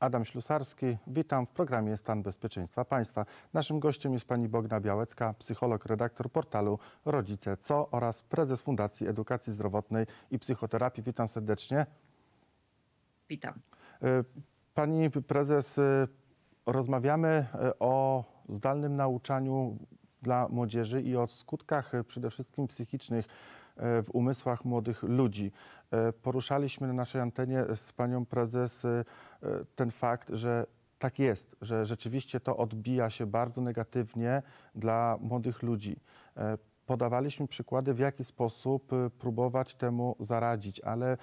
Adam Ślusarski, witam w programie Stan Bezpieczeństwa Państwa. Naszym gościem jest pani Bogna Białecka, psycholog, redaktor portalu Rodzice Co oraz prezes Fundacji Edukacji Zdrowotnej i Psychoterapii. Witam serdecznie. Witam. Y, pani prezes, y, rozmawiamy y, o zdalnym nauczaniu dla młodzieży i o skutkach przede wszystkim psychicznych E, w umysłach młodych ludzi. E, poruszaliśmy na naszej antenie z panią prezes e, ten fakt, że tak jest, że rzeczywiście to odbija się bardzo negatywnie dla młodych ludzi. Podawaliśmy przykłady, w jaki sposób próbować temu zaradzić, ale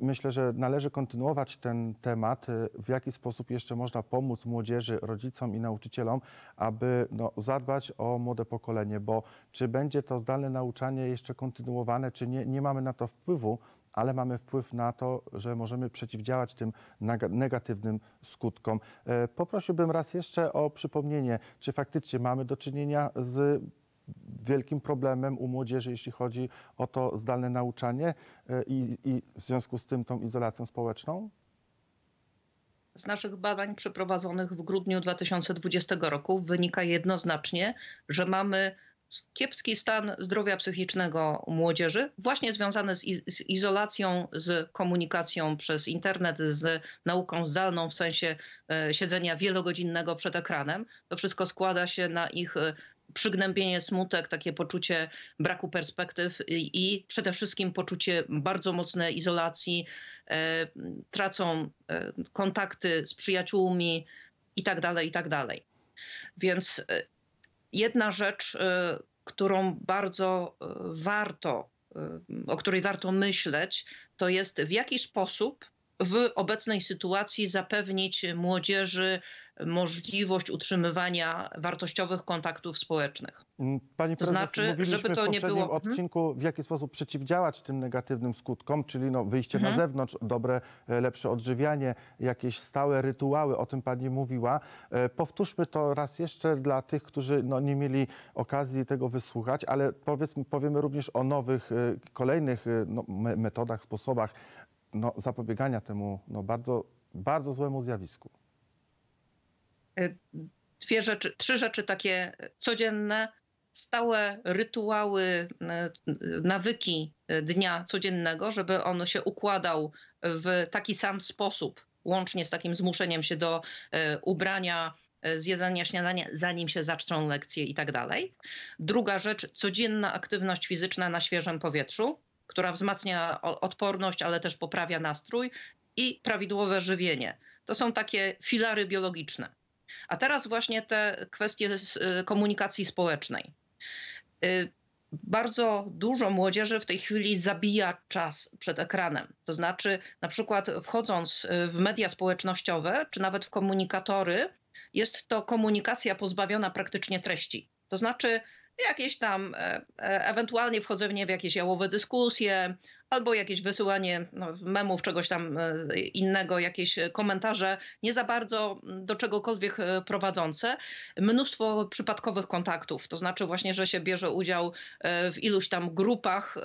myślę, że należy kontynuować ten temat, y, w jaki sposób jeszcze można pomóc młodzieży, rodzicom i nauczycielom, aby no, zadbać o młode pokolenie, bo czy będzie to zdalne nauczanie jeszcze kontynuowane, czy nie, nie mamy na to wpływu, ale mamy wpływ na to, że możemy przeciwdziałać tym negatywnym skutkom. E, poprosiłbym raz jeszcze o przypomnienie, czy faktycznie mamy do czynienia z wielkim problemem u młodzieży, jeśli chodzi o to zdalne nauczanie e, i, i w związku z tym tą izolacją społeczną? Z naszych badań przeprowadzonych w grudniu 2020 roku wynika jednoznacznie, że mamy kiepski stan zdrowia psychicznego młodzieży, właśnie związany z, z, izolacją, z komunikacją przez internet, z nauką zdalną w sensie e, siedzenia wielogodzinnego przed ekranem. To wszystko składa się na ich e, przygnębienie, smutek, takie poczucie braku perspektyw i, i przede wszystkim poczucie bardzo mocnej izolacji. E, tracą e, kontakty z przyjaciółmi i tak dalej, i tak dalej. Więc e, jedna rzecz, e, którą bardzo e, warto, e, o której warto myśleć, to jest w jaki sposób w obecnej sytuacji zapewnić młodzieży możliwość utrzymywania wartościowych kontaktów społecznych. Mm, pani prezes, znaczy, mówiliśmy żeby to w poprzednim nie było... Hmm? odcinku, w jaki sposób przeciwdziałać tym negatywnym skutkom, czyli no wyjście hmm. na mhm. zewnątrz, dobre, e, lepsze odżywianie, jakieś stałe rytuały, o tym pani mówiła. E, powtórzmy to raz jeszcze dla tych, którzy no, nie mieli okazji tego wysłuchać, ale powiedzmy, powiemy również o nowych, e, kolejnych no, metodach, sposobach no, zapobiegania temu no, bardzo, bardzo złemu zjawisku? Y, dwie rzeczy, trzy rzeczy takie codzienne, stałe rytuały, y, nawyki y, dnia codziennego, żeby on się układał w taki sam sposób, łącznie z takim zmuszeniem się do ubrania, zjedzenia śniadania, zanim się zaczną lekcje i tak dalej. Druga rzecz, codzienna aktywność fizyczna na świeżym powietrzu która wzmacnia odporność, ale też poprawia nastrój i prawidłowe żywienie. To są takie filary biologiczne. A teraz właśnie te kwestie y, komunikacji społecznej. Y, bardzo dużo młodzieży w tej chwili zabija czas przed ekranem. To znaczy, na przykład wchodząc y, w media społecznościowe czy nawet w komunikatory, jest to komunikacja pozbawiona praktycznie treści. To znaczy, jakieś tam e, e, ewentualnie wchodzenie w jakieś jałowe dyskusje, albo jakieś wysyłanie no, memów, czegoś tam e, innego, jakieś komentarze nie za bardzo do czegokolwiek prowadzące. Mnóstwo przypadkowych kontaktów, to znaczy właśnie, że się bierze udział w iluś tam grupach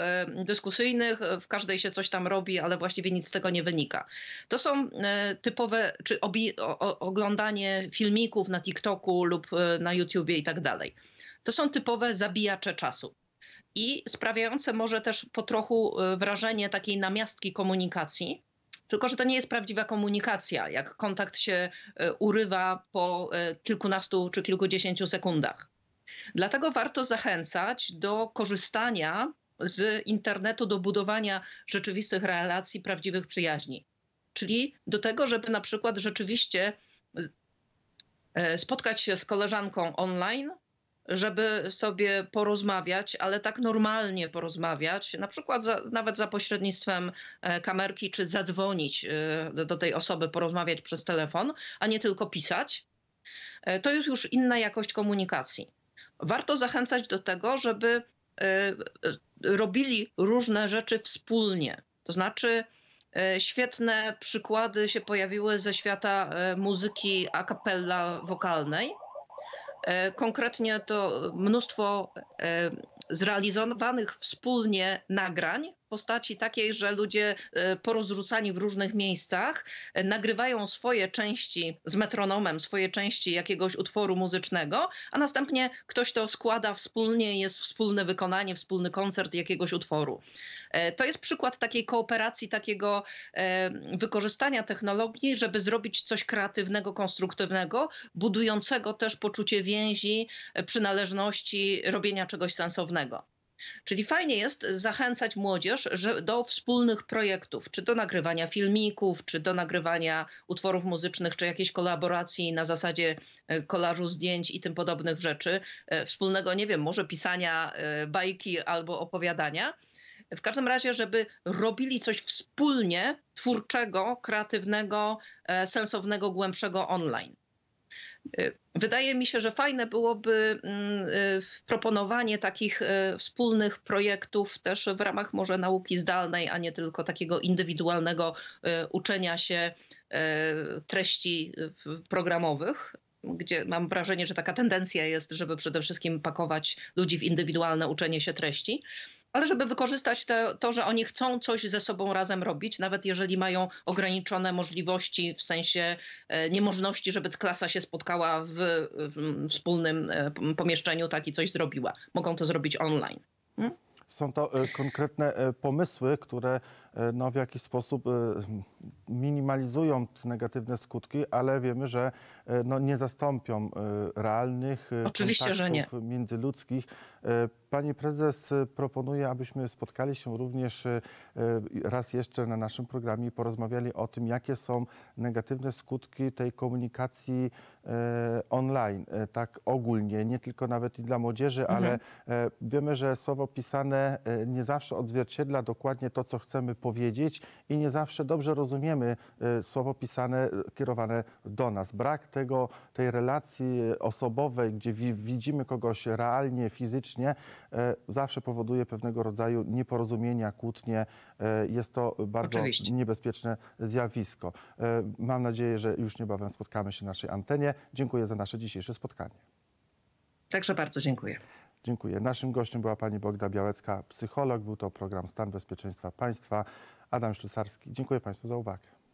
dyskusyjnych, w każdej się coś tam robi, ale właściwie nic z tego nie wynika. To są typowe, czy oglądanie filmików na TikToku lub na YouTubie i tak dalej. To są typowe zabijacze czasu i sprawiające może też po trochu y, wrażenie takiej namiastki komunikacji. Tylko, że to nie jest prawdziwa komunikacja, jak kontakt się y, urywa po y, kilkunastu czy kilkudziesięciu sekundach. Dlatego warto zachęcać do korzystania z internetu, do budowania rzeczywistych relacji, prawdziwych przyjaźni. Czyli do tego, żeby na przykład rzeczywiście spotkać się z koleżanką online, żeby sobie porozmawiać, ale tak normalnie porozmawiać, na przykład za, nawet za pośrednictwem e, kamerki, czy zadzwonić e, do tej osoby, porozmawiać przez telefon, a nie tylko pisać, e, to jest już inna jakość komunikacji. Warto zachęcać do tego, żeby robili różne rzeczy wspólnie. To znaczy, świetne przykłady się pojawiły ze świata muzyki a cappella wokalnej E, konkretnie to mnóstwo e, zrealizowanych wspólnie nagrań, postaci takiej, że ludzie e, porozrzucani w różnych miejscach e, nagrywają swoje części z metronomem, swoje części jakiegoś utworu muzycznego, a następnie ktoś to składa wspólnie, jest wspólne wykonanie, wspólny koncert jakiegoś utworu. E, to jest przykład takiej kooperacji, takiego wykorzystania technologii, żeby zrobić coś kreatywnego, konstruktywnego, budującego też poczucie więzi, przynależności, robienia czegoś sensownego. Czyli fajnie jest zachęcać młodzież że, do wspólnych projektów, czy do nagrywania filmików, czy do nagrywania utworów muzycznych, czy jakiejś kolaboracji na zasadzie e, kolażu zdjęć i tym podobnych rzeczy, e, wspólnego, nie wiem, może pisania e, bajki albo opowiadania. W każdym razie, żeby robili coś wspólnie twórczego, kreatywnego, sensownego, głębszego online. Y, wydaje mi się, że fajne byłoby mm, y, proponowanie takich y, wspólnych projektów też w ramach może nauki zdalnej, a nie tylko takiego indywidualnego uczenia się treści programowych gdzie mam wrażenie, że taka tendencja jest, żeby przede wszystkim pakować ludzi w indywidualne uczenie się treści ale żeby wykorzystać te, to, że oni chcą coś ze sobą razem robić, nawet jeżeli mają ograniczone możliwości w sensie e, niemożności, żeby klasa się spotkała w, w wspólnym e, pomieszczeniu tak i coś zrobiła. Mogą to zrobić online. Hmm? Są to e, konkretne pomysły, które E, no, w jakiś sposób e, minimalizują negatywne skutki, ale wiemy, że e, no, nie zastąpią realnych Oczywiście, kontaktów międzyludzkich. Pani prezes proponuje, abyśmy spotkali się również raz jeszcze na naszym programie i porozmawiali o tym, jakie są negatywne skutki tej komunikacji online, tak ogólnie, nie tylko nawet i dla młodzieży, mhm. ale wiemy, że słowo pisane nie zawsze odzwierciedla dokładnie to, co chcemy i nie zawsze dobrze rozumiemy e, słowo pisane e, kierowane do nas. Brak tego, tej relacji e, osobowej, gdzie widzimy kogoś realnie, fizycznie, zawsze powoduje pewnego rodzaju nieporozumienia, kłótnie. Jest to bardzo Oczywiście. niebezpieczne zjawisko. Mam nadzieję, że już niebawem spotkamy się na naszej antenie. Dziękuję za nasze dzisiejsze spotkanie. Także bardzo dziękuję. Dziękuję. Naszym gościem była pani Bogda Białecka, psycholog. Był to program Stan Bezpieczeństwa Państwa. Adam Szusarski. Dziękuję Państwu za uwagę.